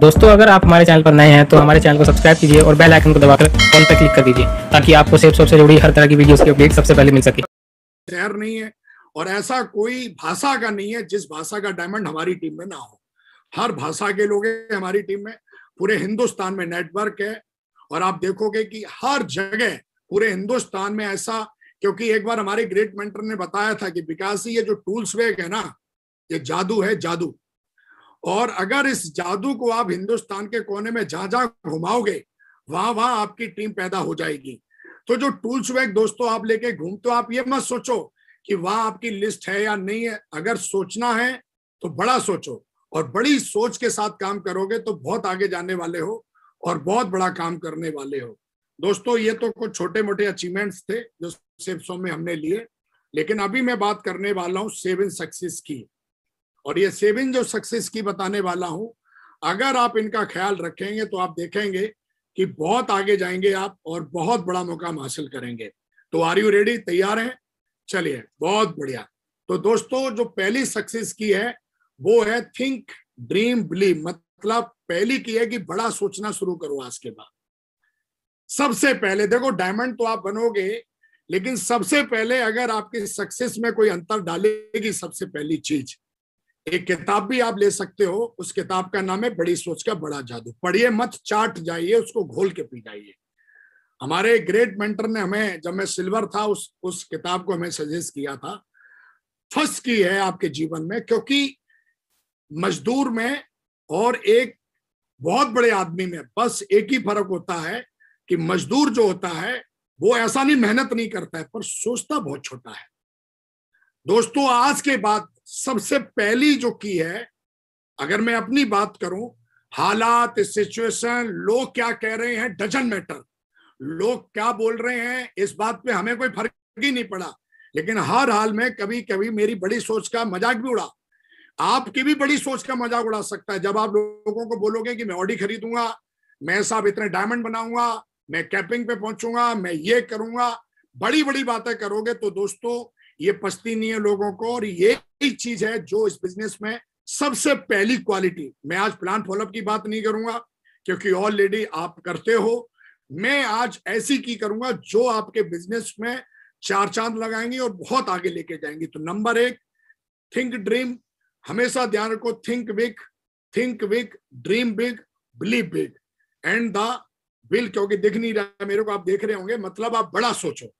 दोस्तों अगर आप हमारे चैनल पर नए हैं तो हमारे चैनल को सब्सक्राइब कीजिए और बेल आइकन को दबाकर ऑन पर क्लिक कर दीजिए ताकि आपको सेफ सबसे जुड़ी हर तरह की वीडियोस की अपडेट सबसे पहले मिल सके शहर नहीं है और ऐसा कोई भाषा का नहीं है जिस भाषा का डायमंड हमारी टीम में ना हो हर भाषा के लोग हमारी टीम में पूरे हिंदुस्तान में नेटवर्क है और आप देखोगे कि हर जगह पूरे हिंदुस्तान में ऐसा क्योंकि एक बार हमारे ग्रेट मेंटर ने बताया था कि विकास ये जो टूल्स वेग है ना ये जादू है जादू और अगर इस जादू को आप हिंदुस्तान के कोने में जहां जहां घुमाओगे वहां वहां आपकी टीम पैदा हो जाएगी तो जो टूल्स वैग दोस्तों आप लेके घूम तो आप ये मत सोचो कि वहां आपकी लिस्ट है या नहीं है अगर सोचना है तो बड़ा सोचो और बड़ी सोच के साथ काम करोगे तो बहुत आगे जाने वाले हो और बहुत बड़ा काम करने वाले हो दोस्तों ये तो कुछ छोटे मोटे अचीवमेंट्स थे जो सेव में हमने लिए लेकिन अभी मैं बात करने वाला हूँ सेवन सक्सेस की और ये सेवन जो सक्सेस की बताने वाला हूं अगर आप इनका ख्याल रखेंगे तो आप देखेंगे कि बहुत आगे जाएंगे आप और बहुत बड़ा मुकाम हासिल करेंगे तो आर यू रेडी तैयार हैं चलिए बहुत बढ़िया तो दोस्तों जो पहली सक्सेस की है वो है थिंक ड्रीम बिलीव मतलब पहली की है कि बड़ा सोचना शुरू करो आज के बाद सबसे पहले देखो डायमंड तो आप बनोगे लेकिन सबसे पहले अगर आपकी सक्सेस में कोई अंतर डालेगी सबसे पहली चीज एक किताब भी आप ले सकते हो उस किताब का नाम है बड़ी सोच का बड़ा जादू पढ़िए मत चाट जाइए उसको घोल के पी जाइए हमारे ग्रेट मेंटर ने हमें जब मैं सिल्वर था उस उस किताब को हमें सजेस्ट किया था फर्स्ट की है आपके जीवन में क्योंकि मजदूर में और एक बहुत बड़े आदमी में बस एक ही फर्क होता है कि मजदूर जो होता है वो ऐसा नहीं मेहनत नहीं करता है पर सोचता बहुत छोटा है दोस्तों आज के बाद सबसे पहली जो की है अगर मैं अपनी बात करूं हालात सिचुएशन लोग क्या कह रहे हैं डजन मैटर लोग क्या बोल रहे हैं इस बात पे हमें कोई फर्क ही नहीं पड़ा लेकिन हर हाल में कभी कभी मेरी बड़ी सोच का मजाक भी उड़ा आपकी भी बड़ी सोच का मजाक उड़ा सकता है जब आप लोगों को बोलोगे कि मैं ऑडी खरीदूंगा मैं साहब इतने डायमंड बनाऊंगा मैं कैपिंग पे पहुंचूंगा मैं ये करूंगा बड़ी बड़ी बातें करोगे तो दोस्तों ये पछती नहीं है लोगों को और ये चीज है जो इस बिजनेस में सबसे पहली क्वालिटी मैं आज प्लान फॉलोअप की बात नहीं करूंगा क्योंकि ऑलरेडी आप करते हो मैं आज ऐसी की करूंगा जो आपके बिजनेस में चार चांद लगाएंगी और बहुत आगे लेके जाएंगी तो नंबर एक थिंक ड्रीम हमेशा ध्यान रखो think big think big dream big believe big and the bill क्योंकि दिख नहीं रहा मेरे को आप देख रहे होंगे मतलब आप बड़ा सोचो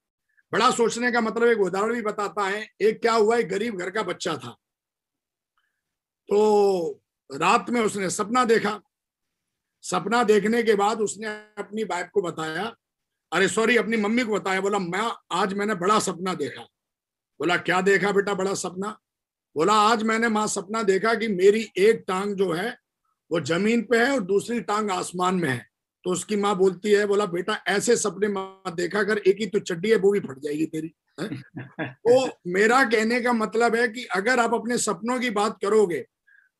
बड़ा सोचने का मतलब एक उदाहरण भी बताता है एक क्या हुआ एक गरीब घर का बच्चा था तो रात में उसने सपना देखा सपना देखने के बाद उसने अपनी वाइफ को बताया अरे सॉरी अपनी मम्मी को बताया बोला मैं आज मैंने बड़ा सपना देखा बोला क्या देखा बेटा बड़ा सपना बोला आज मैंने माँ सपना देखा कि मेरी एक टांग जो है वो जमीन पे है और दूसरी टांग आसमान में है तो उसकी माँ बोलती है बोला बेटा ऐसे सपने माँ देखा कर एक ही तो चड्डी है वो भी फट जाएगी तेरी तो मेरा कहने का मतलब है कि अगर आप अपने सपनों की बात करोगे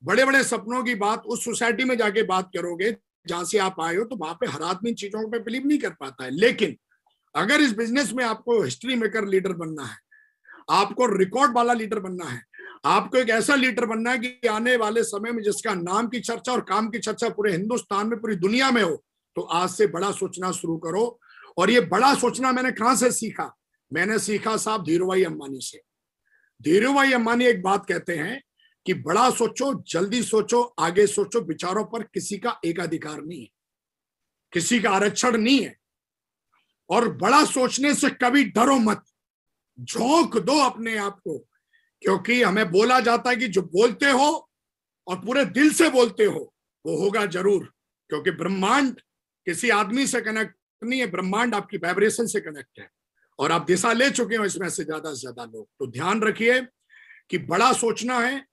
बड़े बड़े सपनों की बात उस सोसाइटी में जाके बात करोगे जहां से आप आए हो तो वहां पे हर आदमी चीजों पे बिलीव नहीं कर पाता है लेकिन अगर इस बिजनेस में आपको हिस्ट्री मेकर लीडर बनना है आपको रिकॉर्ड वाला लीडर बनना है आपको एक ऐसा लीडर बनना है कि आने वाले समय में जिसका नाम की चर्चा और काम की चर्चा पूरे हिंदुस्तान में पूरी दुनिया में हो तो आज से बड़ा सोचना शुरू करो और ये बड़ा सोचना मैंने कहां से सीखा मैंने सीखा साहब धीरू भाई अंबानी से धीरू भाई अंबानी एक बात कहते हैं कि बड़ा सोचो जल्दी सोचो आगे सोचो विचारों पर किसी का एकाधिकार नहीं है किसी का आरक्षण नहीं है और बड़ा सोचने से कभी डरो मत झोंक दो अपने आप को क्योंकि हमें बोला जाता है कि जो बोलते हो और पूरे दिल से बोलते हो वो होगा जरूर क्योंकि ब्रह्मांड किसी आदमी से कनेक्ट नहीं है ब्रह्मांड आपकी वाइब्रेशन से कनेक्ट है और आप दिशा ले चुके हो इसमें से ज्यादा से ज्यादा लोग तो ध्यान रखिए कि बड़ा सोचना है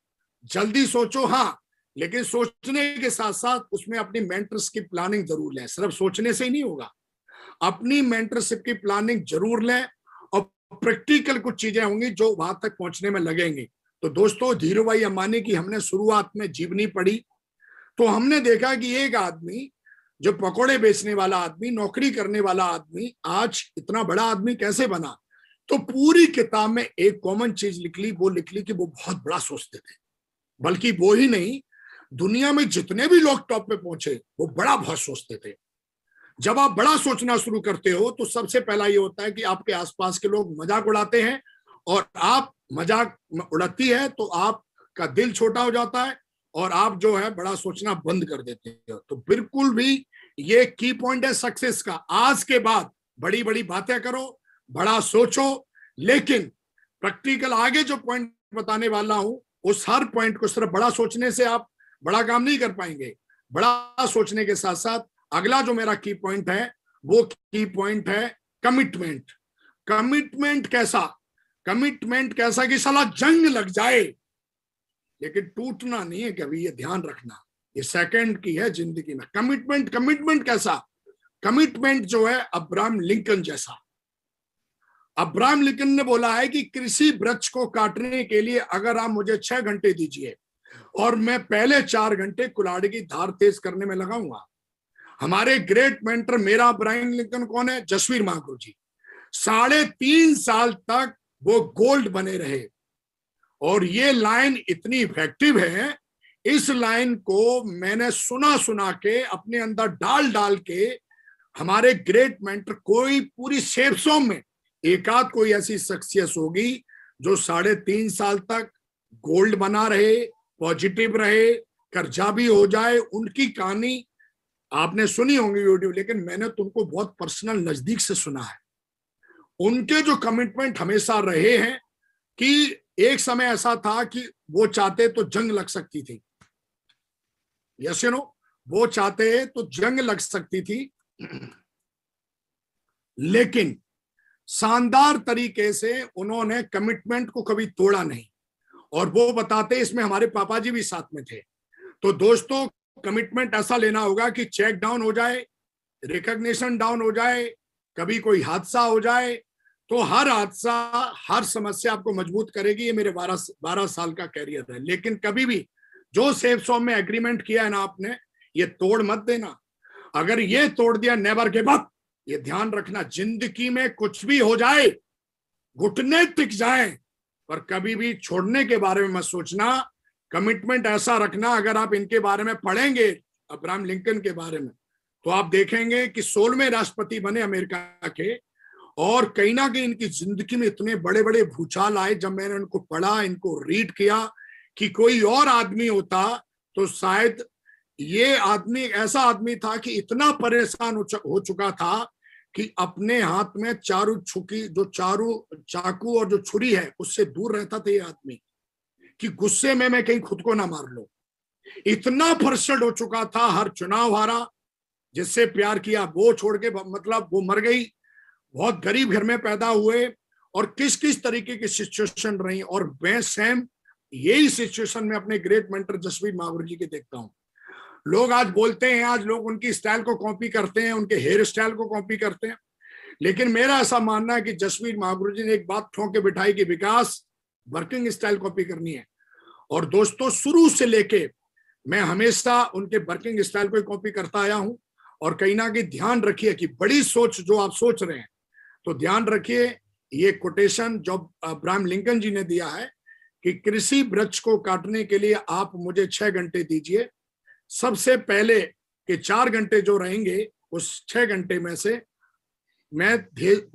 जल्दी सोचो हाँ लेकिन सोचने के साथ साथ उसमें अपनी मेंटरशिप की प्लानिंग जरूर लें सिर्फ सोचने से ही नहीं होगा अपनी मेंटरशिप की प्लानिंग जरूर लें और प्रैक्टिकल कुछ चीजें होंगी जो वहां तक पहुंचने में लगेंगी तो दोस्तों धीरू भाई अंबानी की हमने शुरुआत में जीवनी पढ़ी तो हमने देखा कि एक आदमी जो पकोड़े बेचने वाला आदमी नौकरी करने वाला आदमी आज इतना बड़ा आदमी कैसे बना तो पूरी किताब में एक कॉमन चीज लिख ली वो लिख ली कि वो बहुत बड़ा सोचते थे बल्कि वो ही नहीं दुनिया में जितने भी लोग टॉप पे पहुंचे वो बड़ा बहुत सोचते थे जब आप बड़ा सोचना शुरू करते हो तो सबसे पहला ये होता है कि आपके आसपास के लोग मजाक उड़ाते हैं और आप मजाक उड़ाती है तो आपका दिल छोटा हो जाता है और आप जो है बड़ा सोचना बंद कर देते हो तो बिल्कुल भी ये की पॉइंट है सक्सेस का आज के बाद बड़ी बड़ी बातें करो बड़ा सोचो लेकिन प्रैक्टिकल आगे जो पॉइंट बताने वाला हूं उस हर पॉइंट को सिर्फ बड़ा सोचने से आप बड़ा काम नहीं कर पाएंगे बड़ा सोचने के साथ साथ अगला जो मेरा की पॉइंट है वो की पॉइंट है कमिटमेंट कमिटमेंट कैसा कमिटमेंट कैसा कि साला जंग लग जाए लेकिन टूटना नहीं है कभी ये ध्यान रखना ये सेकंड की है जिंदगी में कमिटमेंट कमिटमेंट कैसा कमिटमेंट जो है अब्राहम लिंकन जैसा अब्राहम लिंकन ने बोला है कि कृषि वृक्ष को काटने के लिए अगर आप मुझे छह घंटे दीजिए और मैं पहले चार घंटे कुलाड़ी की धार तेज करने में लगाऊंगा हमारे ग्रेट मेंटर मेरा अब्राहम लिंकन कौन है जसवीर महाकुर जी साढ़े तीन साल तक वो गोल्ड बने रहे और ये लाइन इतनी इफेक्टिव है इस लाइन को मैंने सुना सुना के अपने अंदर डाल डाल के हमारे ग्रेट मेंटर कोई पूरी सेप्सों में एकाध कोई ऐसी सक्सेस होगी जो साढ़े तीन साल तक गोल्ड बना रहे पॉजिटिव रहे कर्जा भी हो जाए उनकी कहानी आपने सुनी होंगी वीडियो लेकिन मैंने तुमको बहुत पर्सनल नजदीक से सुना है उनके जो कमिटमेंट हमेशा रहे हैं कि एक समय ऐसा था कि वो चाहते तो जंग लग सकती थी यस यू नो वो चाहते तो जंग लग सकती थी लेकिन शानदार तरीके से उन्होंने कमिटमेंट को कभी तोड़ा नहीं और वो बताते इसमें हमारे पापा जी भी साथ में थे तो दोस्तों कमिटमेंट ऐसा लेना होगा कि चेक डाउन हो जाए रिकग्निशन डाउन हो जाए कभी कोई हादसा हो जाए तो हर हादसा हर समस्या आपको मजबूत करेगी ये मेरे बारह बारह साल का कैरियर है लेकिन कभी भी जो सेफ सोम में एग्रीमेंट किया है ना आपने ये तोड़ मत देना अगर ये तोड़ दिया नेवर के बाद ये ध्यान रखना जिंदगी में कुछ भी हो जाए घुटने टिक जाए पर कभी भी छोड़ने के बारे में मत सोचना कमिटमेंट ऐसा रखना अगर आप इनके बारे में पढ़ेंगे अब्राहम लिंकन के बारे में तो आप देखेंगे कि सोलहवें राष्ट्रपति बने अमेरिका के और कहीं ना कहीं इनकी जिंदगी में इतने बड़े बड़े भूचाल आए जब मैंने उनको पढ़ा इनको रीड किया कि कोई और आदमी होता तो शायद ये आदमी ऐसा आदमी था कि इतना परेशान हो चुका था कि अपने हाथ में चारू छुकी जो चारू चाकू और जो छुरी है उससे दूर रहता था ये आदमी कि गुस्से में मैं कहीं खुद को ना मार लो इतना फ्रस्ट्रेट हो चुका था हर चुनाव हारा जिससे प्यार किया वो छोड़ के मतलब वो मर गई बहुत गरीब घर में पैदा हुए और किस किस तरीके की सिचुएशन रही और मैं सेम यही सिचुएशन में अपने ग्रेट मेंटर जसवीर महावर जी के देखता हूँ लोग आज बोलते हैं आज लोग उनकी स्टाइल को कॉपी करते हैं उनके हेयर स्टाइल को कॉपी करते हैं लेकिन मेरा ऐसा मानना है कि जसवीर महागुरु जी ने एक बात ठोंके बिठाई कि विकास वर्किंग स्टाइल कॉपी करनी है और दोस्तों शुरू से लेके मैं हमेशा उनके वर्किंग स्टाइल को कॉपी करता आया हूं और कहीं ना कहीं ध्यान रखिए कि बड़ी सोच जो आप सोच रहे हैं तो ध्यान रखिए ये कोटेशन जो अब्राहम लिंकन जी ने दिया है कि कृषि वृक्ष को काटने के लिए आप मुझे छह घंटे दीजिए सबसे पहले के चार घंटे जो रहेंगे उस छह घंटे में से मैं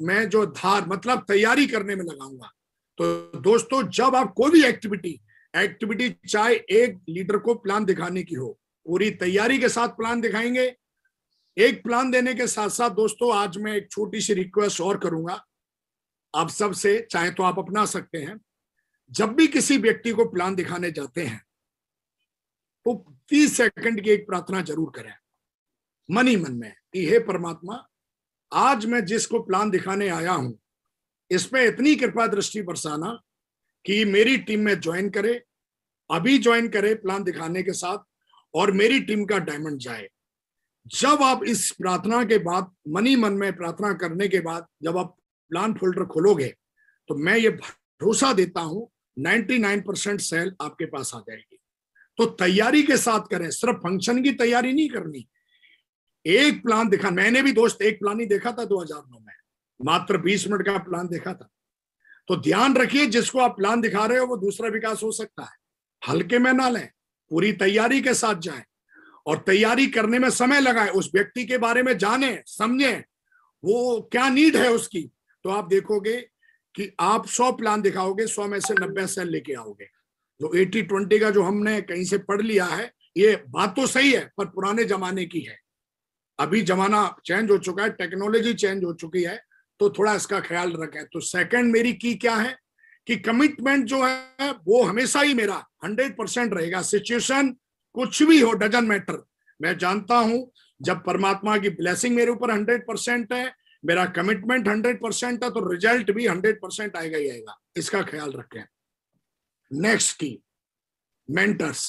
मैं जो धार मतलब तैयारी करने में लगाऊंगा तो दोस्तों जब आप कोई भी एक्टिविटी एक्टिविटी चाहे एक लीडर को प्लान दिखाने की हो पूरी तैयारी के साथ प्लान दिखाएंगे एक प्लान देने के साथ साथ दोस्तों आज मैं एक छोटी सी रिक्वेस्ट और करूंगा आप सबसे चाहे तो आप अपना सकते हैं जब भी किसी व्यक्ति को प्लान दिखाने जाते हैं तो तीस सेकंड की एक प्रार्थना जरूर करें मन ही मन में कि हे परमात्मा आज मैं जिसको प्लान दिखाने आया हूं इसमें इतनी कृपा दृष्टि बरसाना कि मेरी टीम में ज्वाइन करे अभी ज्वाइन करे प्लान दिखाने के साथ और मेरी टीम का डायमंड जाए जब आप इस प्रार्थना के बाद मनी मन में प्रार्थना करने के बाद जब आप प्लान फोल्डर खोलोगे तो मैं ये भरोसा देता हूं 99 सेल आपके पास आ जाएगी तो तैयारी के साथ करें सिर्फ फंक्शन की तैयारी नहीं करनी एक प्लान देखा मैंने भी दोस्त एक प्लान ही देखा था 2009 में मात्र 20 मिनट का प्लान देखा था तो ध्यान रखिए जिसको आप प्लान दिखा रहे हो वो दूसरा विकास हो सकता है हल्के में ना लें पूरी तैयारी के साथ जाए और तैयारी करने में समय लगाए उस व्यक्ति के बारे में जाने समझे वो क्या नीड है उसकी तो आप देखोगे कि आप सौ प्लान दिखाओगे सौ में से नब्बे सेल लेके आओगे जो एटी ट्वेंटी का जो हमने कहीं से पढ़ लिया है ये बात तो सही है पर पुराने जमाने की है अभी जमाना चेंज हो चुका है टेक्नोलॉजी चेंज हो चुकी है तो थोड़ा इसका ख्याल रखें तो सेकंड मेरी की क्या है कि कमिटमेंट जो है वो हमेशा ही मेरा हंड्रेड परसेंट रहेगा सिचुएशन कुछ भी हो डजन मैटर मैं जानता हूं जब परमात्मा की ब्लेसिंग मेरे ऊपर हंड्रेड परसेंट है मेरा कमिटमेंट हंड्रेड परसेंट है तो रिजल्ट भी हंड्रेड परसेंट आएगा ही आएगा इसका ख्याल रखें नेक्स्ट की मेंटर्स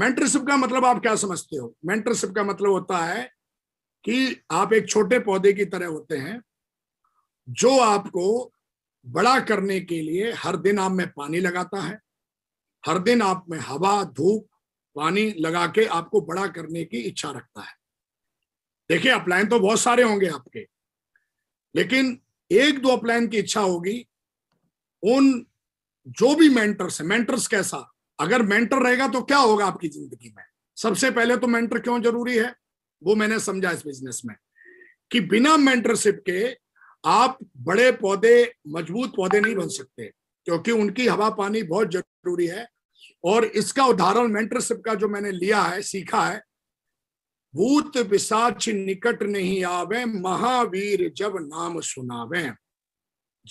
मेंटरशिप का मतलब आप क्या समझते हो मेंटरशिप का मतलब होता है कि आप एक छोटे पौधे की तरह होते हैं जो आपको बड़ा करने के लिए हर दिन आप में पानी लगाता है हर दिन आप में हवा धूप पानी लगा के आपको बड़ा करने की इच्छा रखता है देखिए अपलायन तो बहुत सारे होंगे आपके लेकिन एक दो प्लान की इच्छा होगी उन जो भी मेंटर्स है मेंटर्स कैसा अगर मेंटर रहेगा तो क्या होगा आपकी जिंदगी में सबसे पहले तो मेंटर क्यों जरूरी है वो मैंने समझा इस बिजनेस में कि बिना मेंटरशिप के आप बड़े पौधे मजबूत पौधे नहीं बन सकते क्योंकि उनकी हवा पानी बहुत जरूरी है और इसका उदाहरण मेंटरशिप का जो मैंने लिया है सीखा है भूत पिशाच निकट नहीं आवे महावीर जब नाम सुनावे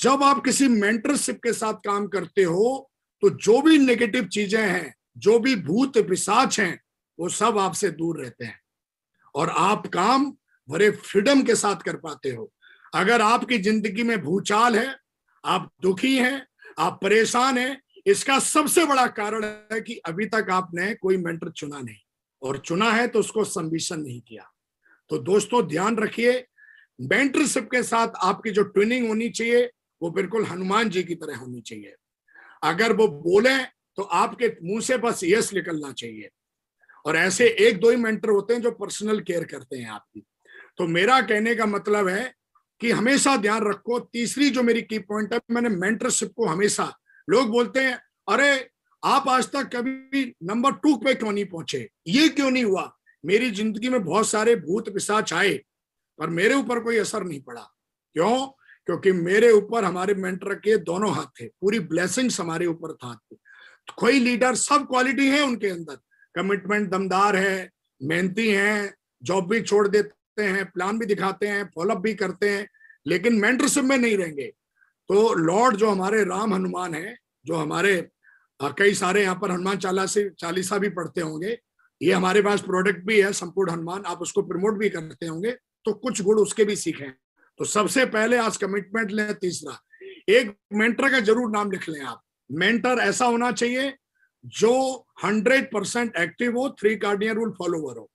जब आप किसी मेंटरशिप के साथ काम करते हो तो जो भी नेगेटिव चीजें हैं जो भी भूत पिशाच हैं वो सब आपसे दूर रहते हैं और आप काम बड़े फ्रीडम के साथ कर पाते हो अगर आपकी जिंदगी में भूचाल है आप दुखी हैं आप परेशान हैं इसका सबसे बड़ा कारण है कि अभी तक आपने कोई मेंटर चुना नहीं और चुना है तो उसको सम्बिशन नहीं किया तो दोस्तों ध्यान रखिए मेंटरशिप के साथ आपकी जो ट्विनिंग होनी चाहिए वो बिल्कुल हनुमान जी की तरह होनी चाहिए अगर वो बोले तो आपके मुंह से बस यस निकलना चाहिए और ऐसे एक दो ही मेंटर होते हैं जो पर्सनल केयर करते हैं आपकी तो मेरा कहने का मतलब है कि हमेशा ध्यान रखो तीसरी जो मेरी की पॉइंट है मैंने मेंटरशिप को हमेशा लोग बोलते हैं अरे आप आज तक कभी नंबर टू पे क्यों नहीं पहुंचे ये क्यों नहीं हुआ मेरी जिंदगी में बहुत सारे भूत पिशाच आए पर मेरे ऊपर कोई असर नहीं पड़ा क्यों क्योंकि मेरे ऊपर हमारे मेंटर के दोनों हाथ थे पूरी ब्लेसिंग्स हमारे ऊपर था कोई लीडर सब क्वालिटी है उनके अंदर कमिटमेंट दमदार है मेहनती है जॉब भी छोड़ देते हैं प्लान भी दिखाते हैं फॉलोअप भी करते हैं लेकिन मेंटरशिप में नहीं रहेंगे तो लॉर्ड जो हमारे राम हनुमान है जो हमारे और कई सारे यहाँ पर हनुमान चाला से चालीसा भी पढ़ते होंगे ये हमारे पास प्रोडक्ट भी है संपूर्ण हनुमान आप उसको प्रमोट भी करते होंगे तो कुछ गुण उसके भी सीखे तो सबसे पहले आज कमिटमेंट लें तीसरा एक मेंटर का जरूर नाम लिख लें आप मेंटर ऐसा होना चाहिए जो हंड्रेड परसेंट एक्टिव हो थ्री कार्डियर रूल फॉलोवर हो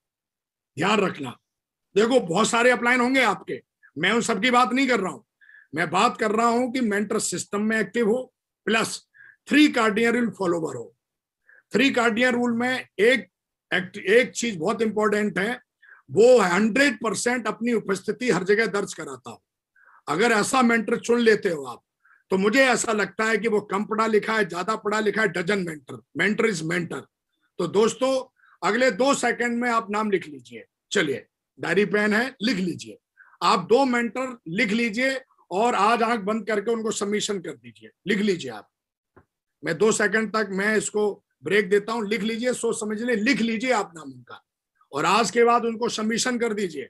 ध्यान रखना देखो बहुत सारे अपलाइन होंगे आपके मैं उन सबकी बात नहीं कर रहा हूं मैं बात कर रहा हूं कि मेंटर सिस्टम में एक्टिव हो plus three cardinal rule follow करो थ्री कार्डियन रूल में एक एक्ट एक चीज बहुत इंपॉर्टेंट है वो हंड्रेड परसेंट अपनी उपस्थिति हर जगह दर्ज कराता हो अगर ऐसा मेंटर चुन लेते हो आप तो मुझे ऐसा लगता है कि वो कम पढ़ा लिखा है ज्यादा पढ़ा लिखा है dozen mentor mentor is mentor तो दोस्तों अगले दो सेकंड में आप नाम लिख लीजिए चलिए डायरी पेन है लिख लीजिए आप दो मेंटर लिख लीजिए और आज आंख बंद करके उनको सबमिशन कर दीजिए लिख लीजिए आप मैं दो सेकंड तक मैं इसको ब्रेक देता हूं लिख लीजिए सोच समझ ले लिख लीजिए आप नाम उनका और आज के बाद उनको सबमिशन कर दीजिए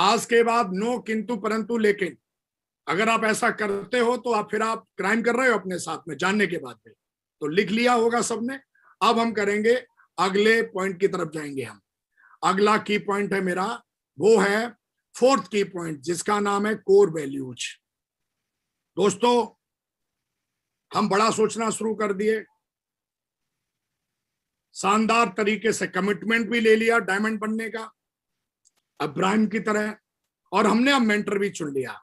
आज के बाद नो किंतु परंतु लेकिन अगर आप ऐसा करते हो तो आप फिर आप क्राइम कर रहे हो अपने साथ में जानने के बाद भी तो लिख लिया होगा सबने अब हम करेंगे अगले पॉइंट की तरफ जाएंगे हम अगला की पॉइंट है मेरा वो है फोर्थ की पॉइंट जिसका नाम है कोर वैल्यूज दोस्तों हम बड़ा सोचना शुरू कर दिए शानदार तरीके से कमिटमेंट भी ले लिया डायमंड बनने का अब्राहिम की तरह और हमने अब मेंटर भी चुन लिया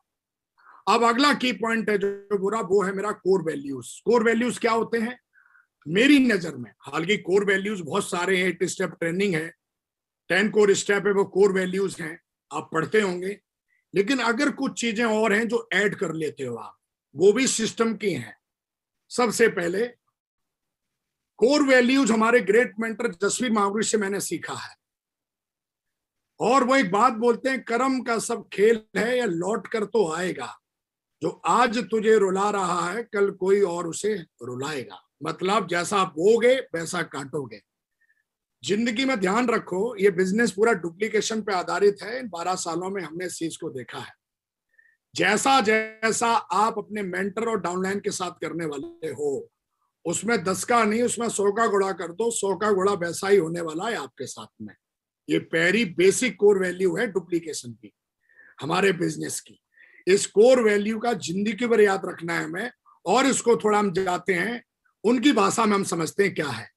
अब अगला की पॉइंट है जो बुरा वो है मेरा कोर वैल्यूज कोर वैल्यूज क्या होते हैं मेरी नजर में हालांकि कोर वैल्यूज बहुत सारे हैं एट स्टेप ट्रेनिंग है टेन कोर स्टेप है वो कोर वैल्यूज हैं आप पढ़ते होंगे लेकिन अगर कुछ चीजें और हैं जो ऐड कर लेते हो आप वो भी सिस्टम की हैं सबसे पहले कोर वैल्यूज हमारे ग्रेट मेंटर जसवीर मावरी से मैंने सीखा है और वो एक बात बोलते हैं कर्म का सब खेल है या लौट कर तो आएगा जो आज तुझे रुला रहा है कल कोई और उसे रुलाएगा मतलब जैसा आप बोगे वैसा काटोगे जिंदगी में ध्यान रखो ये बिजनेस पूरा डुप्लीकेशन पे आधारित है इन बारह सालों में हमने इस चीज को देखा है जैसा जैसा आप अपने मेंटर और डाउनलाइन के साथ करने वाले हो उसमें दस का नहीं उसमें सौ का घोड़ा कर दो सौ का घोड़ा वैसा ही होने वाला है आपके साथ में ये पैरी बेसिक कोर वैल्यू है डुप्लीकेशन की हमारे बिजनेस की इस कोर वैल्यू का जिंदगी भर याद रखना है हमें और इसको थोड़ा हम जाते हैं उनकी भाषा में हम समझते हैं क्या है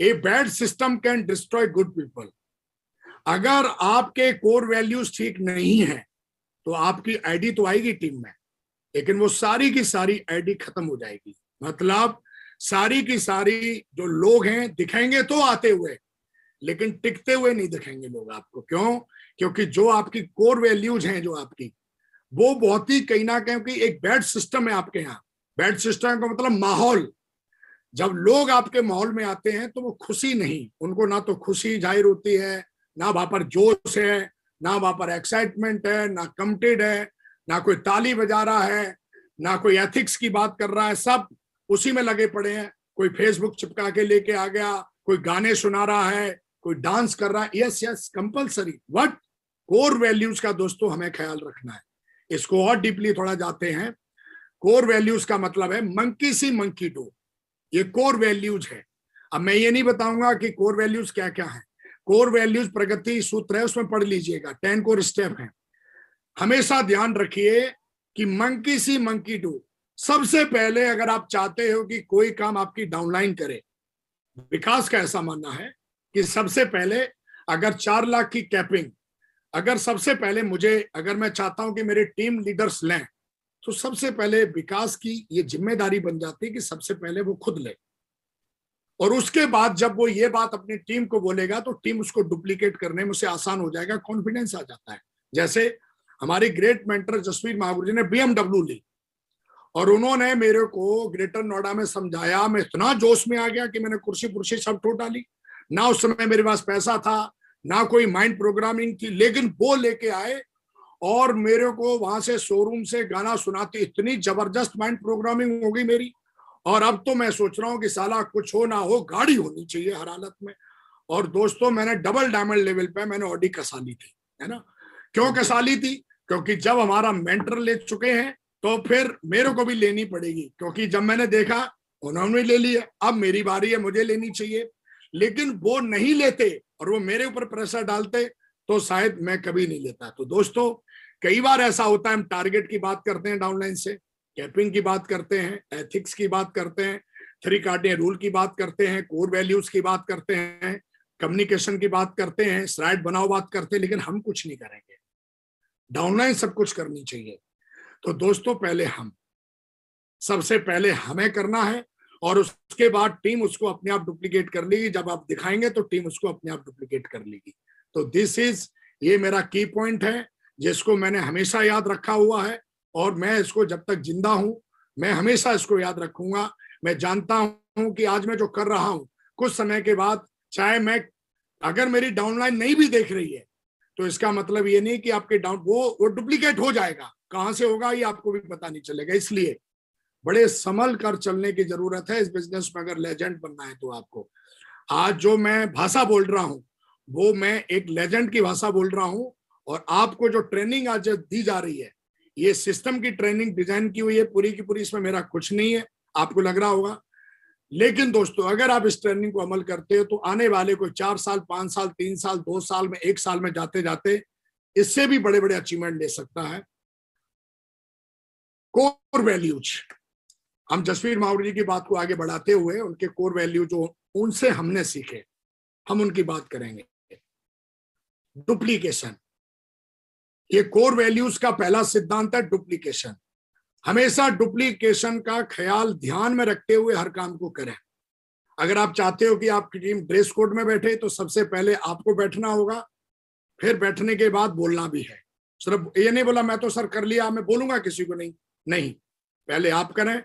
a bad system can destroy good people अगर आपके कोर वैल्यूज ठीक नहीं है तो आपकी आईडी तो आएगी टीम में लेकिन वो सारी की सारी आईडी खत्म हो जाएगी मतलब सारी की सारी जो लोग हैं दिखेंगे तो आते हुए लेकिन टिकते हुए नहीं दिखेंगे लोग आपको क्यों क्योंकि जो आपकी कोर वैल्यूज हैं जो आपकी वो बहुत ही कहीं ना कहीं एक बैड सिस्टम है आपके यहाँ बैड सिस्टम का मतलब माहौल जब लोग आपके माहौल में आते हैं तो वो खुशी नहीं उनको ना तो खुशी जाहिर होती है ना वहां पर जोश है ना वहां पर एक्साइटमेंट है ना कमटेड है ना कोई ताली बजा रहा है ना कोई एथिक्स की बात कर रहा है सब उसी में लगे पड़े हैं कोई फेसबुक चिपका के लेके आ गया कोई गाने सुना रहा है कोई डांस कर रहा है yes yes compulsory what core values का दोस्तों हमें ख्याल रखना है इसको और डीपली थोड़ा जाते हैं कोर वैल्यूज का मतलब है मंकी सी मंकी डो ये कोर वैल्यूज है अब मैं ये नहीं बताऊंगा कि कोर वैल्यूज क्या क्या है कोर वैल्यूज प्रगति सूत्र है उसमें पढ़ लीजिएगा टेन कोर स्टेप है हमेशा ध्यान रखिए कि मंकी सी मंकी डू सबसे पहले अगर आप चाहते हो कि कोई काम आपकी डाउनलाइन करे विकास का ऐसा मानना है कि सबसे पहले अगर चार लाख की कैपिंग अगर सबसे पहले मुझे अगर मैं चाहता हूं कि मेरे टीम लीडर्स लें तो सबसे पहले विकास की ये जिम्मेदारी बन जाती है कि सबसे पहले वो खुद ले और उसके बाद जब वो ये बात अपनी टीम को बोलेगा तो टीम उसको डुप्लीकेट करने में उसे आसान हो जाएगा कॉन्फिडेंस आ जाता है जैसे हमारे ग्रेट मेंटर जसवीर महागुरु जी ने बीएमडब्ल्यू ली और उन्होंने मेरे को ग्रेटर नोएडा में समझाया मैं इतना जोश में आ गया कि मैंने कुर्सी कुर्सी सब ठो डाली ना उस समय मेरे पास पैसा था ना कोई माइंड प्रोग्रामिंग थी लेकिन वो लेके आए और मेरे को वहां से शोरूम से गाना सुनाते इतनी जबरदस्त माइंड प्रोग्रामिंग हो गई मेरी और अब तो मैं सोच रहा हूँ कि साला कुछ हो ना हो गाड़ी होनी चाहिए हर हालत में और दोस्तों मैंने डबल डायमंड लेवल पे मैंने ऑडी कसा ली थी है ना क्यों हम्म। कसा ली थी क्योंकि जब हमारा मेंटर ले चुके हैं तो फिर मेरे को भी लेनी पड़ेगी क्योंकि जब मैंने देखा उन्होंने ले लिया अब मेरी बारी है मुझे लेनी चाहिए लेकिन वो नहीं लेते और वो मेरे ऊपर प्रेशर डालते तो शायद मैं कभी नहीं लेता तो दोस्तों कई बार ऐसा होता है हम टारगेट की बात करते हैं डाउनलाइन से कैपिंग की बात करते हैं एथिक्स की बात करते हैं थ्री कार्डियन रूल की बात करते हैं कोर वैल्यूज की बात करते हैं कम्युनिकेशन की बात करते हैं स्लाइड बनाओ बात करते हैं लेकिन हम कुछ नहीं करेंगे डाउनलाइन सब कुछ करनी चाहिए तो दोस्तों पहले हम सबसे पहले हमें करना है और उसके बाद टीम उसको अपने आप डुप्लीकेट कर लेगी जब आप दिखाएंगे तो टीम उसको अपने आप डुप्लीकेट कर लेगी तो दिस इज ये मेरा की पॉइंट है जिसको मैंने हमेशा याद रखा हुआ है और मैं इसको जब तक जिंदा हूं मैं हमेशा इसको याद रखूंगा मैं जानता हूं कि आज मैं जो कर रहा हूं कुछ समय के बाद चाहे मैं अगर मेरी डाउनलाइन नहीं भी देख रही है तो इसका मतलब ये नहीं कि आपके डाउन वो वो डुप्लीकेट हो जाएगा कहां से होगा ये आपको भी पता नहीं चलेगा इसलिए बड़े संभल कर चलने की जरूरत है इस बिजनेस में अगर लेजेंड बनना है तो आपको आज जो मैं भाषा बोल रहा हूं वो मैं एक लेजेंड की भाषा बोल रहा हूँ और आपको जो ट्रेनिंग आज दी जा रही है ये सिस्टम की ट्रेनिंग डिजाइन की हुई है पूरी की पूरी इसमें मेरा कुछ नहीं है आपको लग रहा होगा लेकिन दोस्तों अगर आप इस ट्रेनिंग को अमल करते हो तो आने वाले को चार साल पांच साल तीन साल दो साल में एक साल में जाते जाते इससे भी बड़े बड़े अचीवमेंट ले सकता है कोर वैल्यूज हम जसवीर मावड़ी जी की बात को आगे बढ़ाते हुए उनके कोर वैल्यू जो उनसे हमने सीखे हम उनकी बात करेंगे डुप्लीकेशन ये कोर वैल्यूज का पहला सिद्धांत है डुप्लीकेशन हमेशा डुप्लीकेशन का ख्याल ध्यान में रखते हुए हर काम को करें अगर आप चाहते हो कि आपकी टीम ड्रेस कोड में बैठे तो सबसे पहले आपको बैठना होगा फिर बैठने के बाद बोलना भी है सिर्फ ये नहीं बोला मैं तो सर कर लिया मैं बोलूंगा किसी को नहीं नहीं पहले आप करें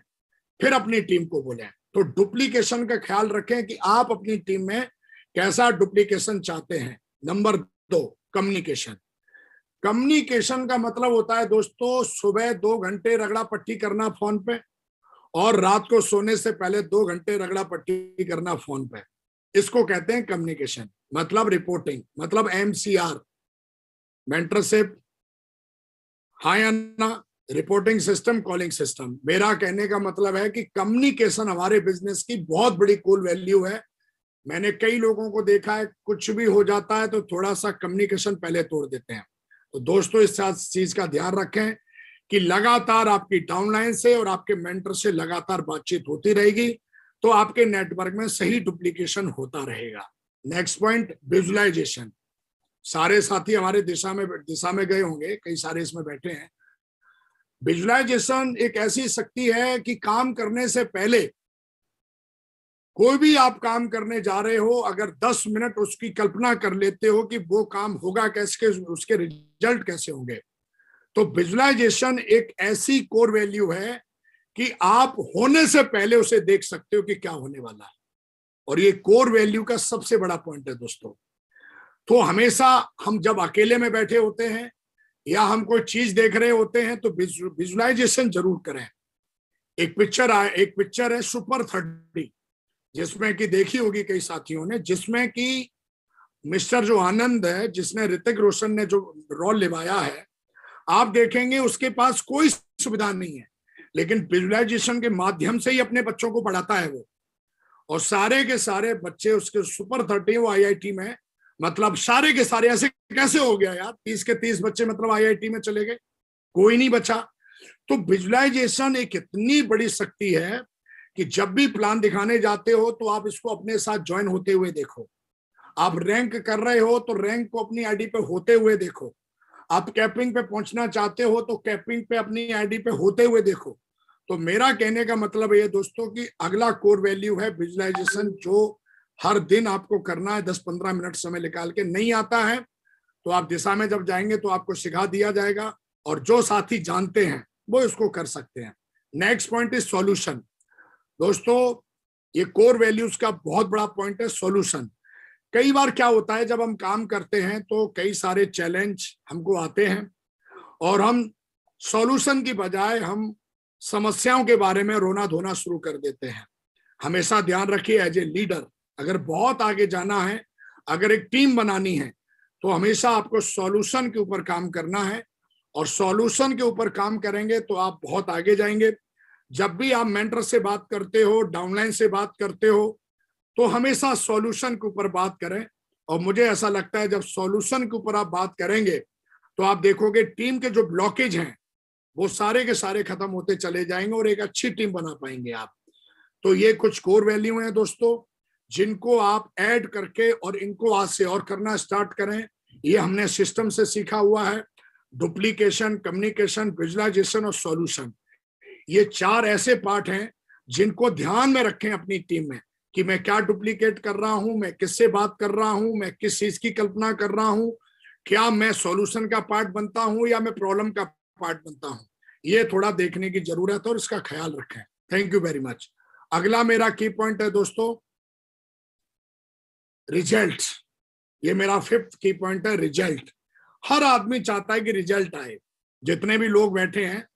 फिर अपनी टीम को बोले तो डुप्लीकेशन का ख्याल रखें कि आप अपनी टीम में कैसा डुप्लीकेशन चाहते हैं नंबर दो कम्युनिकेशन कम्युनिकेशन का मतलब होता है दोस्तों सुबह दो घंटे रगड़ा पट्टी करना फोन पे और रात को सोने से पहले दो घंटे रगड़ा पट्टी करना फोन पे इसको कहते हैं कम्युनिकेशन मतलब रिपोर्टिंग मतलब एमसीआर मेंटरशिप हायना रिपोर्टिंग सिस्टम कॉलिंग सिस्टम मेरा कहने का मतलब है कि कम्युनिकेशन हमारे बिजनेस की बहुत बड़ी कुल वैल्यू है मैंने कई लोगों को देखा है कुछ भी हो जाता है तो थोड़ा सा कम्युनिकेशन पहले तोड़ देते हैं तो दोस्तों इस चीज का ध्यान रखें कि लगातार आपकी डाउनलाइन से और आपके मेंटर से लगातार बातचीत होती रहेगी तो आपके नेटवर्क में सही डुप्लीकेशन होता रहेगा नेक्स्ट पॉइंट विजुलाइजेशन सारे साथी हमारे दिशा में दिशा में गए होंगे कई सारे इसमें बैठे हैं विजुलाइजेशन एक ऐसी शक्ति है कि काम करने से पहले कोई भी आप काम करने जा रहे हो अगर 10 मिनट उसकी कल्पना कर लेते हो कि वो काम होगा कैसे उसके रिजल्ट कैसे होंगे तो विजुलाइजेशन एक ऐसी कोर वैल्यू है कि आप होने से पहले उसे देख सकते हो कि क्या होने वाला है और ये कोर वैल्यू का सबसे बड़ा पॉइंट है दोस्तों तो हमेशा हम जब अकेले में बैठे होते हैं या हम कोई चीज देख रहे होते हैं तो विजुलाइजेशन जरूर करें एक पिक्चर आए एक पिक्चर है सुपर थर्टी जिसमें कि देखी होगी कई साथियों ने जिसमें कि मिस्टर जो आनंद है जिसने ऋतिक रोशन ने जो रोल निभाया है आप देखेंगे उसके पास कोई सुविधा नहीं है लेकिन विजुलाइजेशन के माध्यम से ही अपने बच्चों को पढ़ाता है वो और सारे के सारे बच्चे उसके सुपर थर्टी वो आईआईटी में मतलब सारे के सारे ऐसे कैसे हो गया यार तीस के तीस बच्चे मतलब आईआईटी में चले गए कोई नहीं बचा तो विजुलाइजेशन एक इतनी बड़ी शक्ति है कि जब भी प्लान दिखाने जाते हो तो आप इसको अपने साथ ज्वाइन होते हुए देखो आप रैंक कर रहे हो तो रैंक को अपनी आईडी पे होते हुए देखो आप कैपिंग पे पहुंचना चाहते हो तो कैपिंग पे अपनी आईडी पे होते हुए देखो तो मेरा कहने का मतलब ये दोस्तों कि अगला कोर वैल्यू है विजुलाइजेशन जो हर दिन आपको करना है दस पंद्रह मिनट समय निकाल के नहीं आता है तो आप दिशा में जब जाएंगे तो आपको सिखा दिया जाएगा और जो साथी जानते हैं वो इसको कर सकते हैं नेक्स्ट पॉइंट इज सॉल्यूशन दोस्तों ये कोर वैल्यूज का बहुत बड़ा पॉइंट है सॉल्यूशन कई बार क्या होता है जब हम काम करते हैं तो कई सारे चैलेंज हमको आते हैं और हम सॉल्यूशन की बजाय हम समस्याओं के बारे में रोना धोना शुरू कर देते हैं हमेशा ध्यान रखिए एज ए लीडर अगर बहुत आगे जाना है अगर एक टीम बनानी है तो हमेशा आपको सॉल्यूशन के ऊपर काम करना है और सॉल्यूशन के ऊपर काम करेंगे तो आप बहुत आगे जाएंगे जब भी आप मेंटर से बात करते हो डाउनलाइन से बात करते हो तो हमेशा सॉल्यूशन के ऊपर बात करें और मुझे ऐसा लगता है जब सॉल्यूशन के ऊपर आप बात करेंगे तो आप देखोगे टीम के जो ब्लॉकेज हैं वो सारे के सारे खत्म होते चले जाएंगे और एक अच्छी टीम बना पाएंगे आप तो ये कुछ कोर वैल्यू हैं दोस्तों जिनको आप ऐड करके और इनको आज से और करना स्टार्ट करें ये हमने सिस्टम से सीखा हुआ है डुप्लीकेशन कम्युनिकेशन विजुलाइजेशन और सॉल्यूशन ये चार ऐसे पार्ट हैं जिनको ध्यान में रखें अपनी टीम में कि मैं क्या डुप्लीकेट कर रहा हूं मैं किससे बात कर रहा हूं मैं किस चीज की कल्पना कर रहा हूं क्या मैं सॉल्यूशन का पार्ट बनता हूं या मैं प्रॉब्लम का पार्ट बनता हूं ये थोड़ा देखने की जरूरत है और इसका ख्याल रखें थैंक यू वेरी मच अगला मेरा की पॉइंट है दोस्तों रिजल्ट ये मेरा फिफ्थ की पॉइंट है रिजल्ट हर आदमी चाहता है कि रिजल्ट आए जितने भी लोग बैठे हैं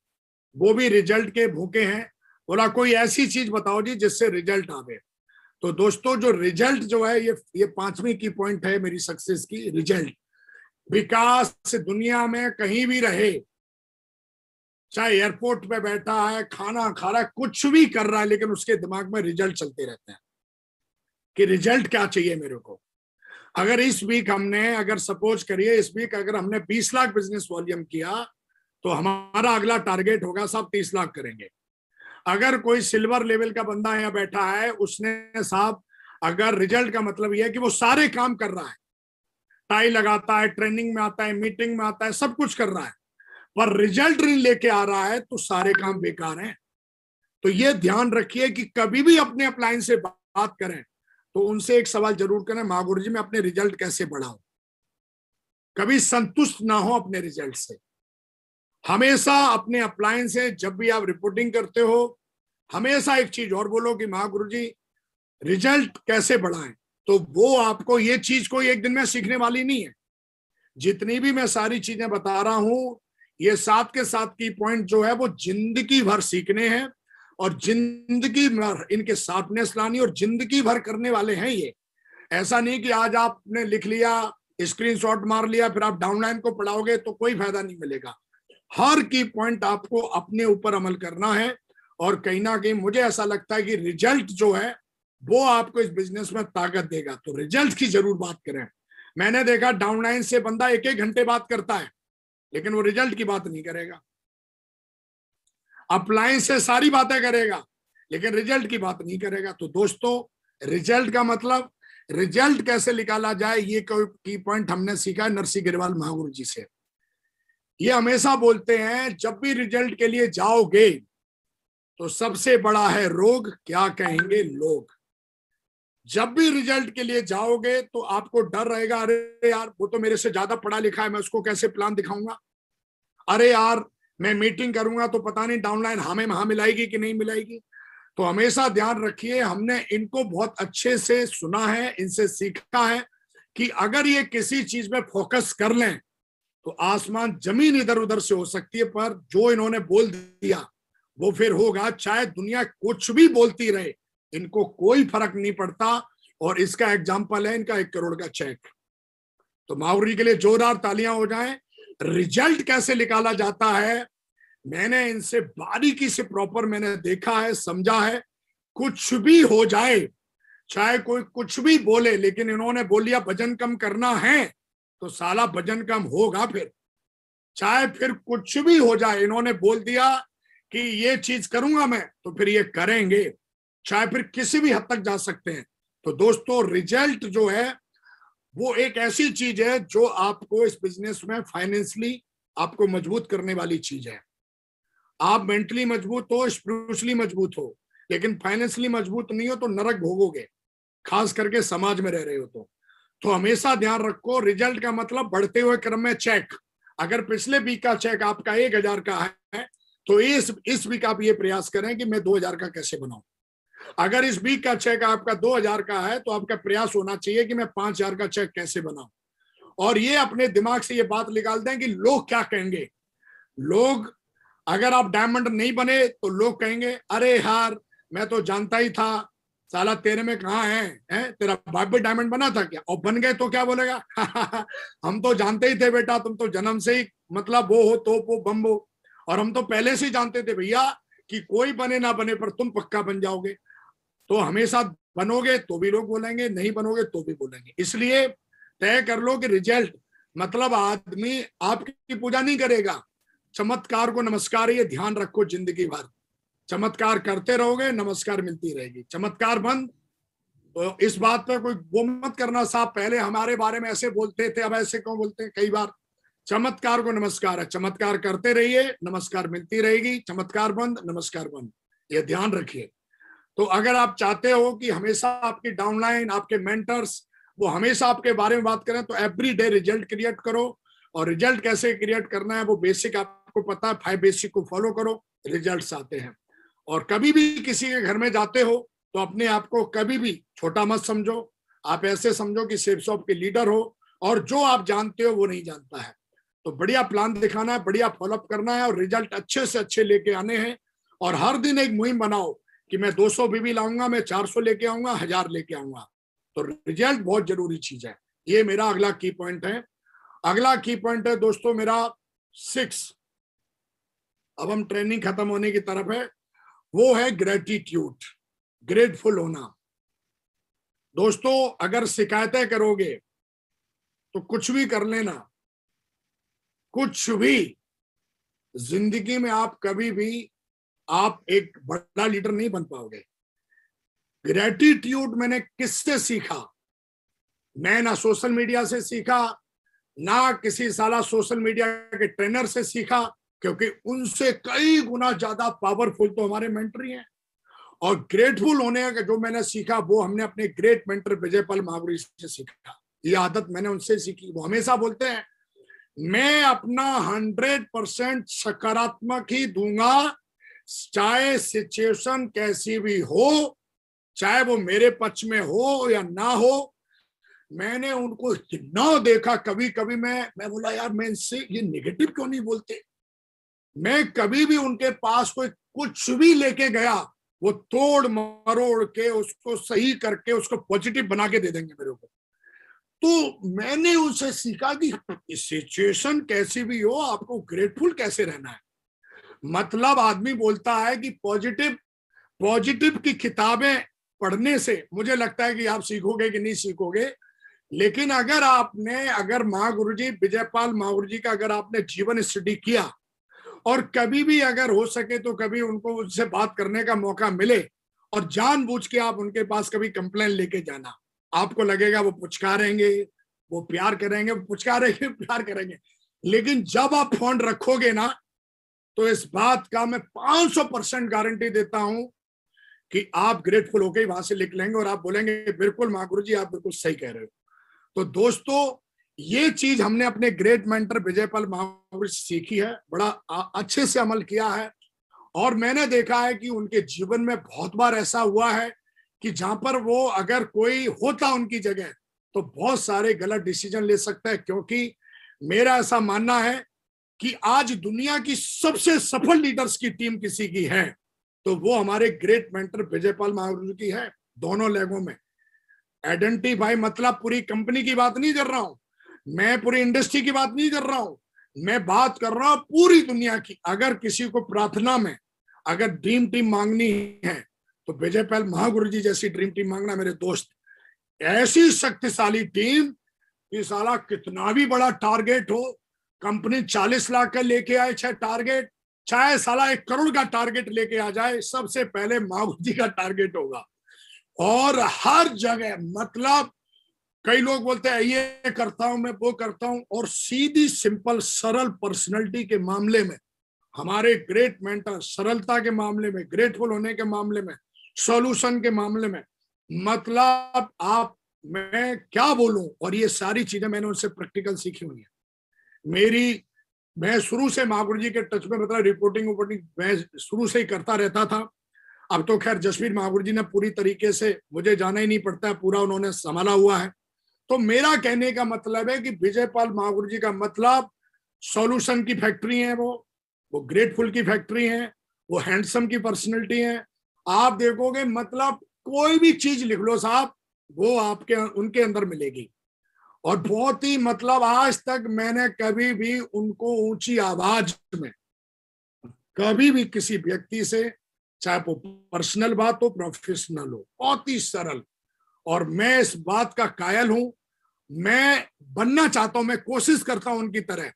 वो भी रिजल्ट के भूखे हैं बोला कोई ऐसी चीज बताओ जी जिससे रिजल्ट आवे तो दोस्तों जो रिजल्ट जो है ये ये पांचवी की पॉइंट है मेरी सक्सेस की रिजल्ट विकास दुनिया में कहीं भी रहे चाहे एयरपोर्ट पे बैठा है खाना खा रहा है कुछ भी कर रहा है लेकिन उसके दिमाग में रिजल्ट चलते रहते हैं कि रिजल्ट क्या चाहिए मेरे को अगर इस वीक हमने अगर सपोज करिए इस वीक अगर हमने 20 लाख बिजनेस वॉल्यूम किया तो हमारा अगला टारगेट होगा साहब तीस लाख करेंगे अगर कोई सिल्वर लेवल का बंदा यहाँ बैठा है उसने साहब अगर रिजल्ट का मतलब यह है कि वो सारे काम कर रहा है टाई लगाता है ट्रेनिंग में आता है मीटिंग में आता है सब कुछ कर रहा है पर रिजल्ट नहीं लेके आ रहा है तो सारे काम बेकार हैं तो ये ध्यान रखिए कि कभी भी अपने अपलाइन से बात करें तो उनसे एक सवाल जरूर करें महागुरु जी मैं अपने रिजल्ट कैसे बढ़ाऊं कभी संतुष्ट ना हो अपने रिजल्ट से हमेशा अपने अप्लायंस है जब भी आप रिपोर्टिंग करते हो हमेशा एक चीज और बोलो कि महागुरु जी रिजल्ट कैसे बढ़ाएं तो वो आपको ये चीज कोई एक दिन में सीखने वाली नहीं है जितनी भी मैं सारी चीजें बता रहा हूं ये साथ के साथ की पॉइंट जो है वो जिंदगी भर सीखने हैं और जिंदगी भर इनके शार्पनेस लानी और जिंदगी भर करने वाले हैं ये ऐसा नहीं कि आज आपने लिख लिया स्क्रीनशॉट मार लिया फिर आप डाउनलाइन को पढ़ाओगे तो कोई फायदा नहीं मिलेगा हर की पॉइंट आपको अपने ऊपर अमल करना है और कहीं ना कहीं मुझे ऐसा लगता है कि रिजल्ट जो है वो आपको इस बिजनेस में ताकत देगा तो रिजल्ट की जरूर बात करें मैंने देखा डाउनलाइन से बंदा एक एक घंटे बात करता है लेकिन वो रिजल्ट की बात नहीं करेगा अपलाइन से सारी बातें करेगा लेकिन रिजल्ट की बात नहीं करेगा तो दोस्तों रिजल्ट का मतलब रिजल्ट कैसे निकाला जाए ये कोई की पॉइंट हमने सीखा है नरसिंह गिरवाल महागुरु जी से ये हमेशा बोलते हैं जब भी रिजल्ट के लिए जाओगे तो सबसे बड़ा है रोग क्या कहेंगे लोग जब भी रिजल्ट के लिए जाओगे तो आपको डर रहेगा अरे यार वो तो मेरे से ज्यादा पढ़ा लिखा है मैं उसको कैसे प्लान दिखाऊंगा अरे यार मैं मीटिंग करूंगा तो पता नहीं डाउनलाइन हमें हाँ मिलाएगी कि नहीं मिलाएगी तो हमेशा ध्यान रखिए हमने इनको बहुत अच्छे से सुना है इनसे सीखा है कि अगर ये किसी चीज में फोकस कर लें तो आसमान जमीन इधर उधर से हो सकती है पर जो इन्होंने बोल दिया वो फिर होगा चाहे दुनिया कुछ भी बोलती रहे इनको कोई फर्क नहीं पड़ता और इसका एग्जाम्पल है इनका एक करोड़ का चेक तो मावरी के लिए जोरदार तालियां हो जाए रिजल्ट कैसे निकाला जाता है मैंने इनसे बारीकी से प्रॉपर मैंने देखा है समझा है कुछ भी हो जाए चाहे कोई कुछ भी बोले लेकिन इन्होंने बोल लिया कम करना है तो साला वजन कम होगा फिर चाहे फिर कुछ भी हो जाए इन्होंने बोल दिया कि ये चीज करूंगा मैं तो फिर ये करेंगे चाहे फिर किसी भी हद तक जा सकते हैं तो दोस्तों रिजल्ट जो है वो एक ऐसी चीज है जो आपको इस बिजनेस में फाइनेंशली आपको मजबूत करने वाली चीज है आप मेंटली मजबूत हो स्पिरिचुअली मजबूत हो लेकिन फाइनेंशली मजबूत नहीं हो तो नरक भोगोगे खास करके समाज में रह रहे हो तो तो हमेशा ध्यान रखो रिजल्ट का मतलब बढ़ते हुए क्रम में चेक अगर पिछले वीक का चेक आपका एक हजार का है तो इस इस वीक आप ये प्रयास करें कि मैं दो हजार का कैसे बनाऊं अगर इस वीक का चेक आपका दो हजार का है तो आपका प्रयास होना चाहिए कि मैं पांच हजार का चेक कैसे बनाऊं और ये अपने दिमाग से ये बात निकाल दें कि लोग क्या कहेंगे लोग अगर आप डायमंड नहीं बने तो लोग कहेंगे अरे यार मैं तो जानता ही था साला तेरे में कहा है, है तेरा बाप भी डायमंड बना था क्या और बन गए तो क्या बोलेगा हम तो जानते ही थे बेटा तुम तो जन्म से ही मतलब वो हो तो वो बम हो और हम तो पहले से जानते थे भैया कि कोई बने ना बने पर तुम पक्का बन जाओगे तो हमेशा बनोगे तो भी लोग बोलेंगे नहीं बनोगे तो भी बोलेंगे इसलिए तय कर लो कि रिजल्ट मतलब आदमी आपकी पूजा नहीं करेगा चमत्कार को नमस्कार ये ध्यान रखो जिंदगी भर चमत्कार करते रहोगे नमस्कार मिलती रहेगी चमत्कार बंद तो इस बात पर कोई वो मत करना साहब पहले हमारे बारे में ऐसे बोलते थे अब ऐसे क्यों बोलते हैं कई बार चमत्कार को नमस्कार है चमत्कार करते रहिए नमस्कार मिलती रहेगी चमत्कार बंद नमस्कार बंद ये ध्यान रखिए तो अगर आप चाहते हो कि हमेशा आपकी डाउनलाइन आपके मेंटर्स वो हमेशा आपके बारे में बात करें तो एवरी डे रिजल्ट क्रिएट करो और रिजल्ट कैसे क्रिएट करना है वो बेसिक आपको पता है फाइव बेसिक को फॉलो करो रिजल्ट आते हैं और कभी भी किसी के घर में जाते हो तो अपने आप को कभी भी छोटा मत समझो आप ऐसे समझो कि सेफ शॉप के लीडर हो और जो आप जानते हो वो नहीं जानता है तो बढ़िया प्लान दिखाना है बढ़िया फॉलोअप करना है और रिजल्ट अच्छे से अच्छे लेके आने हैं और हर दिन एक मुहिम बनाओ कि मैं 200 बीबी लाऊंगा मैं 400 लेके आऊंगा हजार लेके आऊंगा तो रिजल्ट बहुत जरूरी चीज है ये मेरा अगला की पॉइंट है अगला की पॉइंट है दोस्तों मेरा सिक्स अब हम ट्रेनिंग खत्म होने की तरफ है वो है ग्रेटिट्यूड ग्रेटफुल होना दोस्तों अगर शिकायतें करोगे तो कुछ भी कर लेना कुछ भी जिंदगी में आप कभी भी आप एक बड़ा लीडर नहीं बन पाओगे ग्रेटिट्यूड मैंने किससे सीखा मैं ना सोशल मीडिया से सीखा ना किसी साला सोशल मीडिया के ट्रेनर से सीखा क्योंकि उनसे कई गुना ज्यादा पावरफुल तो हमारे मेंटर ही हैं और ग्रेटफुल होने का जो मैंने सीखा वो हमने अपने ग्रेट मेंटर विजयपाल महावरी से सीखा ये आदत मैंने उनसे सीखी वो हमेशा बोलते हैं मैं अपना हंड्रेड परसेंट सकारात्मक ही दूंगा चाहे सिचुएशन कैसी भी हो चाहे वो मेरे पक्ष में हो या ना हो मैंने उनको इतना देखा कभी कभी मैं मैं बोला यार मैं इनसे ये निगेटिव क्यों नहीं बोलते मैं कभी भी उनके पास कोई कुछ भी लेके गया वो तोड़ मरोड़ के उसको सही करके उसको पॉजिटिव बना के दे देंगे मेरे ऊपर तो मैंने उनसे सीखा कि सिचुएशन कैसी भी हो आपको ग्रेटफुल कैसे रहना है मतलब आदमी बोलता है कि पॉजिटिव पॉजिटिव की किताबें पढ़ने से मुझे लगता है कि आप सीखोगे कि नहीं सीखोगे लेकिन अगर आपने अगर महागुरु जी विजयपाल महागुरु जी का अगर आपने जीवन स्टडी किया और कभी भी अगर हो सके तो कभी उनको उनसे बात करने का मौका मिले और जानबूझ के आप उनके पास कभी कंप्लेन लेके जाना आपको लगेगा वो पुचकारेंगे वो प्यार करेंगे वो पुचकारेंगे प्यार करेंगे लेकिन जब आप फोन रखोगे ना तो इस बात का मैं 500 परसेंट गारंटी देता हूं कि आप ग्रेटफुल होकर वहां से लिख लेंगे और आप बोलेंगे बिल्कुल महागुरु जी आप बिल्कुल सही कह रहे हो तो दोस्तों ये चीज हमने अपने ग्रेट मेंटर विजयपाल महापुरुष सीखी है बड़ा अच्छे से अमल किया है और मैंने देखा है कि उनके जीवन में बहुत बार ऐसा हुआ है कि जहां पर वो अगर कोई होता उनकी जगह तो बहुत सारे गलत डिसीजन ले सकता है क्योंकि मेरा ऐसा मानना है कि आज दुनिया की सबसे सफल लीडर्स की टीम किसी की है तो वो हमारे ग्रेट मेंटर विजयपाल महापुरुष की है दोनों लेगों में आइडेंटिफाई मतलब पूरी कंपनी की बात नहीं कर रहा हूं मैं पूरी इंडस्ट्री की बात नहीं कर रहा हूं मैं बात कर रहा हूं पूरी दुनिया की अगर किसी को प्रार्थना में अगर ड्रीम टीम मांगनी है तो विजय पहल महागुरु जी जैसी ड्रीम टीम मांगना मेरे दोस्त ऐसी शक्तिशाली टीम कि साला कितना भी बड़ा टारगेट हो कंपनी चालीस लाख का लेके आए चाहे टारगेट चाहे साला एक करोड़ का टारगेट लेके आ जाए सबसे पहले महागुरु जी का टारगेट होगा और हर जगह मतलब कई लोग बोलते हैं ये करता हूं मैं वो करता हूं और सीधी सिंपल सरल पर्सनैलिटी के मामले में हमारे ग्रेट मेंटर सरलता के मामले में ग्रेटफुल होने के मामले में सॉल्यूशन के मामले में मतलब आप मैं क्या बोलूं और ये सारी चीजें मैंने उनसे प्रैक्टिकल सीखी हुई है मेरी मैं शुरू से महागुरु जी के टच में मतलब रिपोर्टिंग वोटिंग मैं शुरू से ही करता रहता था अब तो खैर जसवीर महागुरु जी ने पूरी तरीके से मुझे जाना ही नहीं पड़ता पूरा उन्होंने संभाला हुआ है तो मेरा कहने का मतलब है कि विजयपाल पाल महागुरु जी का मतलब सॉल्यूशन की फैक्ट्री है वो वो ग्रेटफुल की फैक्ट्री है वो हैंडसम की पर्सनैलिटी है आप देखोगे मतलब कोई भी चीज लिख लो साहब वो आपके उनके अंदर मिलेगी और बहुत ही मतलब आज तक मैंने कभी भी उनको ऊंची आवाज में कभी भी किसी व्यक्ति से चाहे वो पर्सनल बात हो प्रोफेशनल हो बहुत ही सरल और मैं इस बात का कायल हूं मैं बनना चाहता हूं मैं कोशिश करता हूं उनकी तरह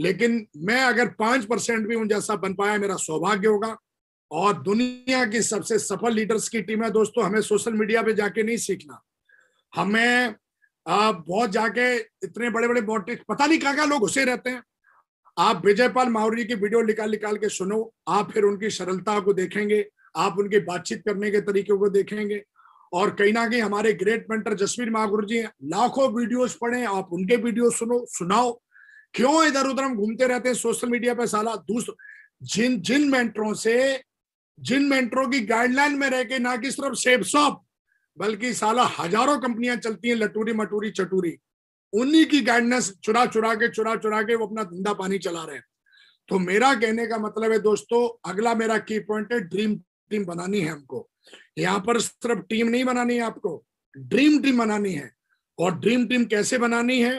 लेकिन मैं अगर पांच परसेंट भी उन जैसा बन पाया मेरा सौभाग्य होगा और दुनिया की सबसे सफल लीडर्स की टीम है दोस्तों हमें सोशल मीडिया पे जाके नहीं सीखना हमें आप बहुत जाके इतने बड़े बड़े पॉलिटिक्स पता नहीं कहाँ कहाँ लोग घुसे रहते हैं आप विजयपाल माहौरी की वीडियो निकाल निकाल के सुनो आप फिर उनकी सरलता को देखेंगे आप उनके बातचीत करने के तरीके को देखेंगे और कहीं ना कहीं हमारे ग्रेट मेंटर जसवीर महागुरु जी लाखों वीडियोस पढ़े आप उनके वीडियो सुनो सुनाओ क्यों इधर उधर हम घूमते रहते हैं सोशल मीडिया पे साला दूसरा जिन जिन मेंटरों से जिन मेंटरों की गाइडलाइन में रह के ना कि सिर्फ सेब शॉप बल्कि साला हजारों कंपनियां चलती हैं लटूरी मटूरी चटूरी उन्हीं की गाइडनेस चुरा चुरा के चुरा चुरा के वो अपना धंधा पानी चला रहे हैं तो मेरा कहने का मतलब है दोस्तों अगला मेरा की पॉइंट है ड्रीम टीम बनानी है हमको यहाँ पर सिर्फ टीम नहीं बनानी है आपको ड्रीम टीम बनानी है और ड्रीम टीम कैसे बनानी है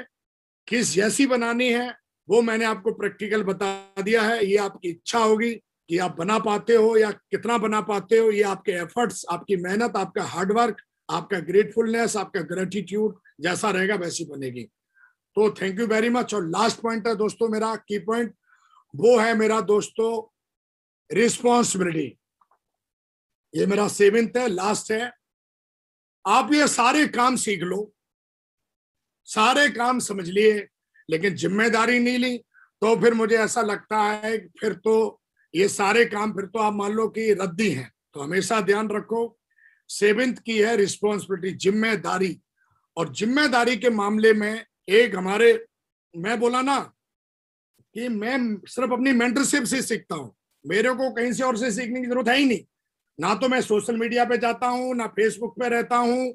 किस जैसी बनानी है वो मैंने आपको प्रैक्टिकल बता दिया है ये आपकी इच्छा होगी कि आप बना पाते हो या कितना बना पाते हो ये आपके एफर्ट्स आपकी मेहनत आपका हार्डवर्क आपका ग्रेटफुलनेस आपका ग्रेटिट्यूड जैसा रहेगा वैसी बनेगी तो थैंक यू वेरी मच और लास्ट पॉइंट है दोस्तों मेरा की पॉइंट वो है मेरा दोस्तों रिस्पॉन्सिबिलिटी ये मेरा सेवेंथ है लास्ट है आप ये सारे काम सीख लो सारे काम समझ लिए लेकिन जिम्मेदारी नहीं ली तो फिर मुझे ऐसा लगता है फिर तो ये सारे काम फिर तो आप मान लो कि रद्दी हैं तो हमेशा ध्यान रखो सेवेंथ की है रिस्पॉन्सिबिलिटी जिम्मेदारी और जिम्मेदारी के मामले में एक हमारे मैं बोला ना कि मैं सिर्फ अपनी मेंटरशिप से सीखता हूं मेरे को कहीं से और से सीखने की जरूरत है ही नहीं ना तो मैं सोशल मीडिया पे जाता हूँ ना फेसबुक पे रहता हूँ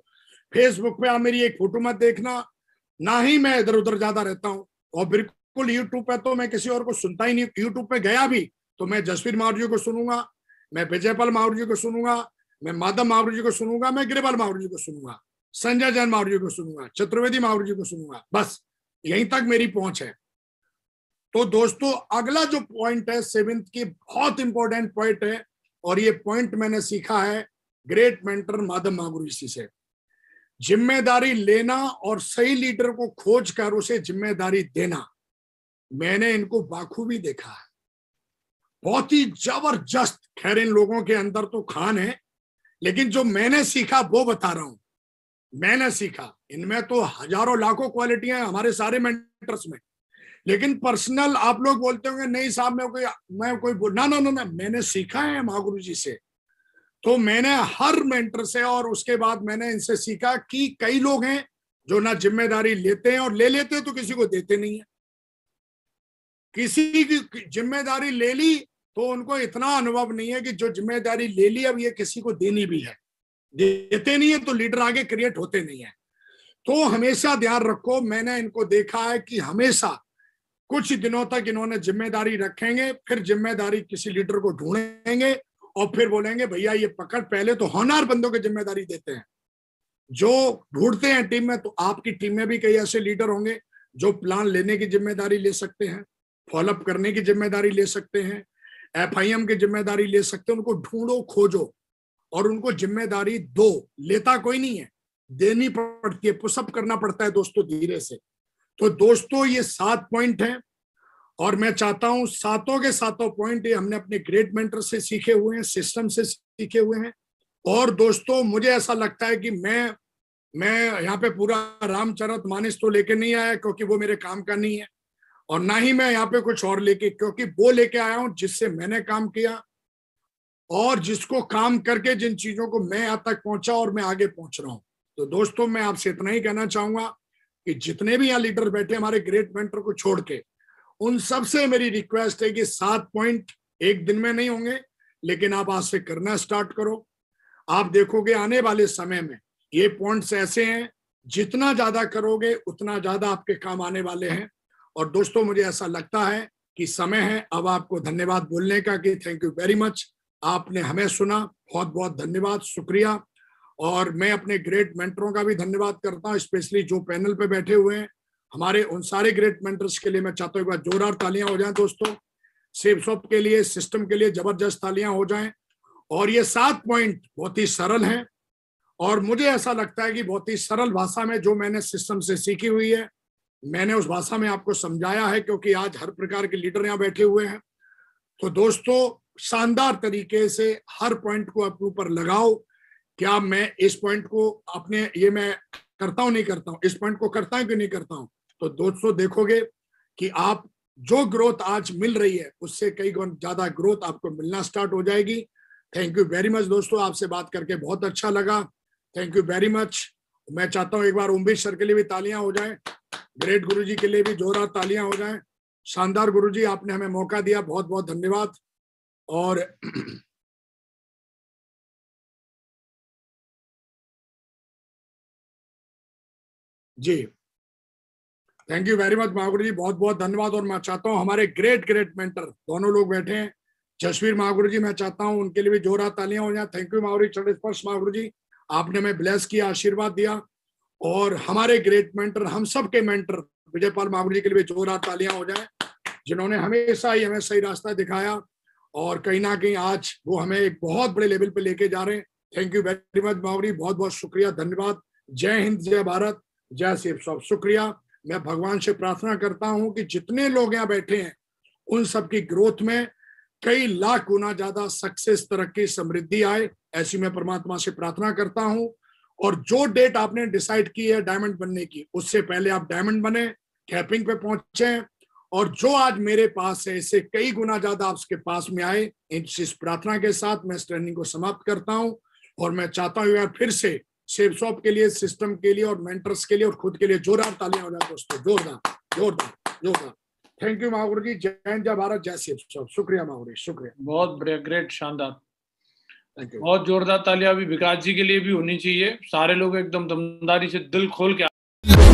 फेसबुक पे आप मेरी एक फोटो मत देखना ना ही मैं इधर उधर ज्यादा रहता हूँ और बिल्कुल यूट्यूब पे तो मैं किसी और को सुनता ही नहीं यूट्यूब पे गया भी तो मैं जसवीर मावर जी को सुनूंगा मैं विजयपाल मावर जी को सुनूंगा मैं माधव माहौर जी को सुनूंगा मैं गिरिपाल मावर जी को सुनूंगा संजय जैन मावर जी को सुनूंगा चतुर्वेदी मावर जी को सुनूंगा बस यहीं तक मेरी पहुंच है तो दोस्तों अगला जो पॉइंट है सेवेंथ की बहुत इंपॉर्टेंट पॉइंट है और ये पॉइंट मैंने सीखा है ग्रेट मेंटर माधव महागुरु जी से जिम्मेदारी लेना और सही लीडर को खोज कर उसे जिम्मेदारी देना मैंने इनको बाखूबी देखा है बहुत ही जबरदस्त खैर इन लोगों के अंदर तो खान है लेकिन जो मैंने सीखा वो बता रहा हूं मैंने सीखा इनमें तो हजारों लाखों क्वालिटियां हमारे सारे मेंटर्स में लेकिन पर्सनल आप लोग बोलते होंगे नहीं साहब मैं कोई मैं कोई ना ना ना मैंने सीखा है महागुरु जी से तो मैंने हर मेंटर से और उसके बाद मैंने इनसे सीखा कि कई लोग हैं जो ना जिम्मेदारी लेते हैं और ले लेते हैं तो किसी को देते नहीं है किसी की जिम्मेदारी ले ली तो उनको इतना अनुभव नहीं है कि जो जिम्मेदारी ले ली अब ये किसी को देनी भी है देते नहीं है तो लीडर आगे क्रिएट होते नहीं है तो हमेशा ध्यान रखो मैंने इनको देखा है कि हमेशा कुछ दिनों तक इन्होंने जिम्मेदारी रखेंगे फिर जिम्मेदारी किसी लीडर को ढूंढेंगे और फिर बोलेंगे भैया ये पकड़ पहले तो होनार बंदों की जिम्मेदारी देते हैं जो ढूंढते हैं टीम में तो आपकी टीम में भी कई ऐसे लीडर होंगे जो प्लान लेने की जिम्मेदारी ले सकते हैं फॉलोअप करने की जिम्मेदारी ले सकते हैं एफ की जिम्मेदारी ले सकते हैं उनको ढूंढो खोजो और उनको जिम्मेदारी दो लेता कोई नहीं है देनी पड़ती है पुशअप करना पड़ता है दोस्तों धीरे से तो दोस्तों ये सात पॉइंट हैं और मैं चाहता हूं सातों के सातों पॉइंट ये हमने अपने ग्रेट मेंटर से सीखे हुए हैं सिस्टम से सीखे हुए हैं और दोस्तों मुझे ऐसा लगता है कि मैं मैं यहाँ पे पूरा रामचरित मानस तो लेके नहीं आया क्योंकि वो मेरे काम का नहीं है और ना ही मैं यहाँ पे कुछ और लेके क्योंकि वो लेके आया हूं जिससे मैंने काम किया और जिसको काम करके जिन चीजों को मैं यहां तक पहुंचा और मैं आगे पहुंच रहा हूं तो दोस्तों मैं आपसे इतना ही कहना चाहूंगा कि जितने भी यहाँ लीडर बैठे हमारे ग्रेट मेंटर को छोड़ के उन सबसे मेरी रिक्वेस्ट है कि सात पॉइंट एक दिन में नहीं होंगे लेकिन आप आज से करना स्टार्ट करो आप देखोगे आने वाले समय में ये पॉइंट्स ऐसे हैं जितना ज्यादा करोगे उतना ज्यादा आपके काम आने वाले हैं और दोस्तों मुझे ऐसा लगता है कि समय है अब आपको धन्यवाद बोलने का कि थैंक यू वेरी मच आपने हमें सुना बहुत बहुत धन्यवाद शुक्रिया और मैं अपने ग्रेट मेंटरों का भी धन्यवाद करता हूँ स्पेशली जो पैनल पे बैठे हुए हैं हमारे उन सारे ग्रेट मेंटर्स के लिए मैं चाहता हूँ एक बार जोरदार तालियां हो जाए दोस्तों सेफ शॉप के लिए सिस्टम के लिए जबरदस्त तालियां हो जाए और ये सात पॉइंट बहुत ही सरल है और मुझे ऐसा लगता है कि बहुत ही सरल भाषा में जो मैंने सिस्टम से सीखी हुई है मैंने उस भाषा में आपको समझाया है क्योंकि आज हर प्रकार के लीडर यहाँ बैठे हुए हैं तो दोस्तों शानदार तरीके से हर पॉइंट को अपने ऊपर लगाओ क्या मैं इस पॉइंट को अपने ये मैं करता हूं नहीं करता हूं इस पॉइंट को करता हूं कि नहीं करता हूं तो दोस्तों देखोगे कि आप जो ग्रोथ आज मिल रही है उससे कई गुण ज्यादा ग्रोथ आपको मिलना स्टार्ट हो जाएगी थैंक यू वेरी मच दोस्तों आपसे बात करके बहुत अच्छा लगा थैंक यू वेरी मच मैं चाहता हूँ एक बार ओमबीर सर के लिए भी तालियां हो जाए ग्रेट गुरु जी के लिए भी जोरदार तालियां हो जाए शानदार गुरु जी आपने हमें मौका दिया बहुत बहुत धन्यवाद और जी thank you very much Mahaguru ji बहुत बहुत धन्यवाद और मैं चाहता हूँ हमारे ग्रेट ग्रेट मेंटर दोनों लोग बैठे हैं जसवीर महागुरु जी मैं चाहता हूँ उनके लिए भी जोरा तालियां हो जाए थैंक यू महागुरु चरण स्पर्श महागुरु जी आपने हमें ब्लेस किया आशीर्वाद दिया और हमारे ग्रेट मेंटर हम सब के मेंटर विजयपाल महागुरु जी के लिए भी जोरा तालियां हो जाए जिन्होंने हमेशा ही हमें सही रास्ता दिखाया और कहीं ना कहीं आज वो हमें एक बहुत बड़े लेवल पे लेके जा रहे हैं thank you very much Mahaguru बहुत बहुत शुक्रिया धन्यवाद जय हिंद जय भारत जय सेब सब शुक्रिया मैं भगवान से प्रार्थना करता हूं कि जितने लोग यहाँ बैठे हैं उन सबकी ग्रोथ में कई लाख गुना ज्यादा सक्सेस तरक्की समृद्धि आए ऐसी मैं परमात्मा से प्रार्थना करता हूं और जो डेट आपने डिसाइड की है डायमंड बनने की उससे पहले आप डायमंड बने कैपिंग पे पहुंचे और जो आज मेरे पास है इससे कई गुना ज्यादा आपके पास में आए इस प्रार्थना के साथ मैं इस ट्रेनिंग को समाप्त करता हूं और मैं चाहता हूं यार फिर से शेप शॉप के लिए सिस्टम के लिए और मेंटर्स के लिए और खुद के लिए जोरदार तालियां हो जाए दोस्तों जोरदार जोरदार जोरदार थैंक यू महागुरु जी जय हिंद जय भारत जय सेफ सब शुक्रिया महागुरु शुक्रिया बहुत ग्रेट शानदार थैंक यू बहुत जोरदार तालियां अभी विकास जी के लिए भी होनी चाहिए सारे लोग एकदम दमदारी से दिल खोल के